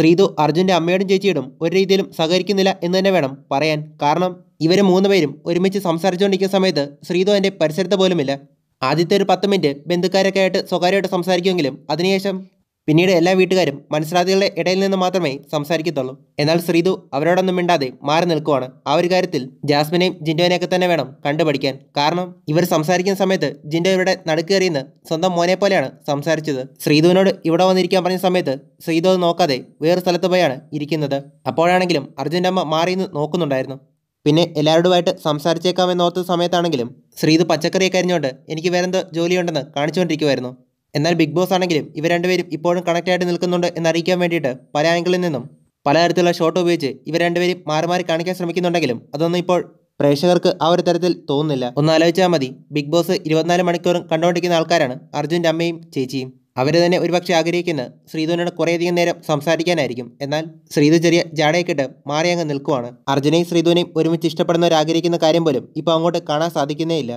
ശ്രീതു അർജുൻ്റെ അമ്മയോടും ചേച്ചിയോടും ഒരു രീതിയിലും സഹകരിക്കുന്നില്ല എന്ന് തന്നെ വേണം പറയാൻ കാരണം ഇവർ മൂന്നുപേരും ഒരുമിച്ച് സംസാരിച്ചുകൊണ്ടിരിക്കുന്ന സമയത്ത് ശ്രീതു എൻ്റെ പരിസരത്ത് പോലുമില്ല ആദ്യത്തെ ഒരു പത്ത് മിനിറ്റ് ബന്ധുക്കാരൊക്കെ ആയിട്ട് സ്വകാര്യമായിട്ട് സംസാരിക്കുമെങ്കിലും അതിനുശേഷം പിന്നീട് എല്ലാ വീട്ടുകാരും മനസ്സിലാദികളുടെ ഇടയിൽ നിന്ന് മാത്രമേ സംസാരിക്കത്തുള്ളൂ എന്നാൽ ശ്രീതു അവരോടൊന്നും മിണ്ടാതെ മാറി നിൽക്കുവാണ് ആ ഒരു കാര്യത്തിൽ ജാസ്മിനെയും ജിൻഡോനെയൊക്കെ തന്നെ വേണം കണ്ടുപഠിക്കാൻ കാരണം ഇവർ സംസാരിക്കുന്ന സമയത്ത് ജിൻഡോ ഇവരുടെ നടുക്കേറിയെന്ന് സ്വന്തം മോനെ പോലെയാണ് സംസാരിച്ചത് ശ്രീതുവിനോട് ഇവിടെ വന്നിരിക്കാൻ പറഞ്ഞ സമയത്ത് ശ്രീതു അത് നോക്കാതെ വേറെ സ്ഥലത്ത് പോയാണ് ഇരിക്കുന്നത് അപ്പോഴാണെങ്കിലും അർജുൻ്റെ അമ്മ മാറി നിന്ന് നോക്കുന്നുണ്ടായിരുന്നു പിന്നെ എല്ലാവരുമായിട്ട് ഓർത്ത സമയത്താണെങ്കിലും ശ്രീതു പച്ചക്കറിയൊക്കെ അറിഞ്ഞുകൊണ്ട് എനിക്ക് വേറെന്തോ ജോലിയുണ്ടെന്ന് കാണിച്ചുകൊണ്ടിരിക്കുമായിരുന്നു എന്നാൽ ബിഗ് ബോസ് ആണെങ്കിലും ഇവർ രണ്ടുപേരും ഇപ്പോഴും കണക്റ്റായിട്ട് നിൽക്കുന്നുണ്ട് എന്നറിയിക്കാൻ വേണ്ടിയിട്ട് പല ആംഗിളിൽ നിന്നും പലതരത്തിലുള്ള ഷോട്ട് ഉപയോഗിച്ച് ഇവർ രണ്ടുപേരും മാറി മാറി കാണിക്കാൻ ശ്രമിക്കുന്നുണ്ടെങ്കിലും അതൊന്നും ഇപ്പോൾ പ്രേക്ഷകർക്ക് ആ ഒരു തരത്തിൽ തോന്നുന്നില്ല ഒന്ന് ആലോചിച്ചാൽ മതി ബിഗ് ബോസ് ഇരുപത്തിനാല് മണിക്കൂറും കണ്ടുകൊണ്ടിരിക്കുന്ന ആൾക്കാരാണ് അർജുൻ്റെ അമ്മയും ചേച്ചിയും അവർ തന്നെ ഒരുപക്ഷെ ആഗ്രഹിക്കുന്ന ശ്രീധുവിനോട് കുറേയധികം നേരം സംസാരിക്കാനായിരിക്കും എന്നാൽ ശ്രീധു ചെറിയ ജാടയൊക്കെ മാറി അങ്ങ് നിൽക്കുവാണ് അർജുനെയും ശ്രീധുവിനെയും ഒരുമിച്ച് ഇഷ്ടപ്പെടുന്നവർ ആഗ്രഹിക്കുന്ന കാര്യം പോലും ഇപ്പോൾ അങ്ങോട്ട് കാണാൻ സാധിക്കുന്നേ ഇല്ല